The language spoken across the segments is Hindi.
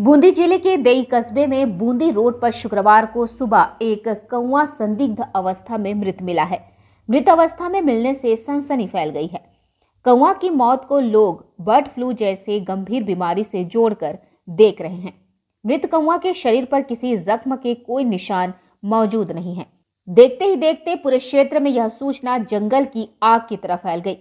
बूंदी जिले के देई कस्बे में बूंदी रोड पर शुक्रवार को सुबह एक कौआ संदिग्ध अवस्था में मृत मिला है मृत अवस्था में मिलने से सनसनी फैल गई है कौआ की मौत को लोग बर्ड फ्लू जैसे गंभीर बीमारी से जोड़कर देख रहे हैं मृत कौआ के शरीर पर किसी जख्म के कोई निशान मौजूद नहीं है देखते ही देखते पूरे क्षेत्र में यह सूचना जंगल की आग की तरह फैल गई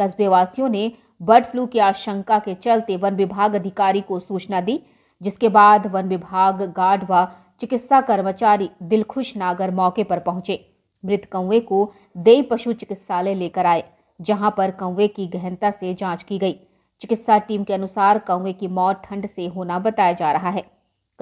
कस्बे वासियों ने बर्ड फ्लू की आशंका के चलते वन विभाग अधिकारी को सूचना दी जिसके बाद वन विभाग गार्ड व चिकित्सा कर्मचारी दिलखुश नागर मौके पर पहुंचे मृत कौवे को देव पशु चिकित्सालय लेकर आए जहां पर कौवे की गहनता से जांच की गई चिकित्सा टीम के अनुसार कौवे की मौत ठंड से होना बताया जा रहा है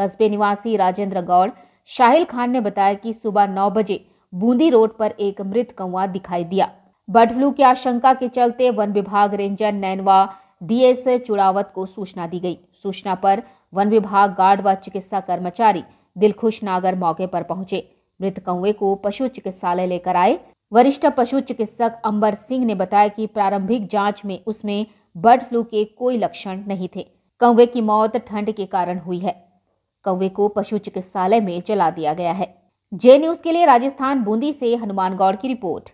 कस्बे निवासी राजेंद्र गौड़ शाहिल खान ने बताया कि सुबह नौ बजे बूंदी रोड पर एक मृत कौवा दिखाई दिया बर्ड फ्लू की आशंका के चलते वन विभाग रेंजर नैनवा डीएस चुड़ावत को सूचना दी गई सूचना पर वन विभाग गार्ड व चिकित्सा कर्मचारी दिलखुश नागर मौके पर पहुंचे मृत कौए को पशु चिकित्सालय लेकर आए वरिष्ठ पशु चिकित्सक अंबर सिंह ने बताया कि प्रारंभिक जांच में उसमें बर्ड फ्लू के कोई लक्षण नहीं थे कौवे की मौत ठंड के कारण हुई है कौवे को पशु चिकित्सालय में जला दिया गया है जे न्यूज के लिए राजस्थान बूंदी से हनुमान गौड़ की रिपोर्ट